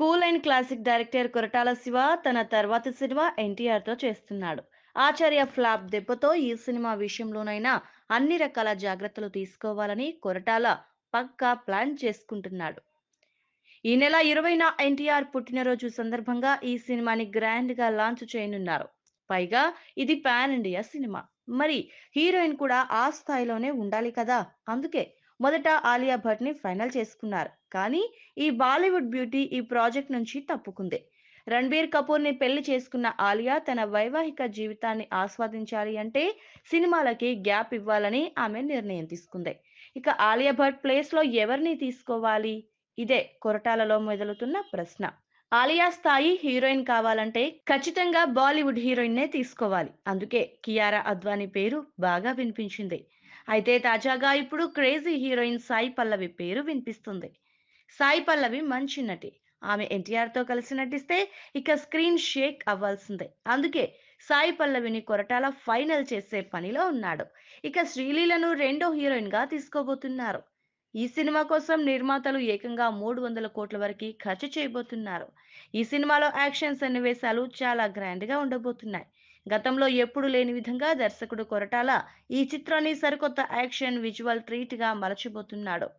cool and classic director Koratala Siva తన తర్వాతి cinema ఎన్టీఆర్తో చేస్తున్నాడు ఆచార్య ఫ్లాప్ దెబ్బతో ఈ సినిమా విషయంలోనైనా అన్ని రకాల జాగ్రత్తలు తీసుకోవాలని కొరటాల పక్కా ప్లాన్ చేసుకుంటున్నాడు ఈ నెల ఇరవైన ఎన్టీఆర్ పుట్టినరోజు సందర్భంగా ఈ సినిమాని గ్రాండ్గా లాంచ్ చేయనున్నారు పైగా ఇది పాన్ ఇండియా సినిమా మరి హీరోయిన్ కూడా ఆ స్థాయిలోనే ఉండాలి కదా అందుకే మొదట ఆలియా భట్ ని ఫైనల్ చేసుకున్నారు కానీ ఈ బాలీవుడ్ బ్యూటీ ఈ ప్రాజెక్ట్ నుంచి తప్పుకుంది రణబీర్ కపూర్ని పెళ్లి చేసుకున్న ఆలియా తన వైవాహిక జీవితాన్ని ఆస్వాదించాలి అంటే సినిమాలకి గ్యాప్ ఇవ్వాలని ఆమె నిర్ణయం తీసుకుంది ఇక ఆలియా భట్ ప్లేస్లో ఎవరిని తీసుకోవాలి ఇదే కొరటాలలో మొదలుతున్న ప్రశ్న ఆలియా స్థాయి హీరోయిన్ కావాలంటే ఖచ్చితంగా బాలీవుడ్ హీరోయిన్నే తీసుకోవాలి అందుకే కియారా అద్వానీ పేరు బాగా వినిపించింది అయితే తాజాగా ఇప్పుడు క్రేజీ హీరోయిన్ సాయి పల్లవి పేరు వినిపిస్తుంది సాయి పల్లవి మంచి నటి ఆమె ఎన్టీఆర్తో కలిసి నటిస్తే ఇక స్క్రీన్ షేక్ అవ్వాల్సిందే అందుకే సాయి పల్లవిని కొరటాల ఫైనల్ చేసే పనిలో ఉన్నాడు ఇక శ్రీలీలను రెండో హీరోయిన్గా తీసుకోబోతున్నారు ఈ సినిమా కోసం నిర్మాతలు ఏకంగా మూడు వందల కోట్ల వరకు ఖర్చు చేయబోతున్నారు ఈ సినిమాలో యాక్షన్ సన్నివేశాలు చాలా గ్రాండ్గా ఉండబోతున్నాయి గతంలో ఎప్పుడు లేని విధంగా దర్శకుడు కొరటాల ఈ చిత్రాన్ని సరికొత్త యాక్షన్ విజువల్ ట్రీట్గా మలచబోతున్నాడు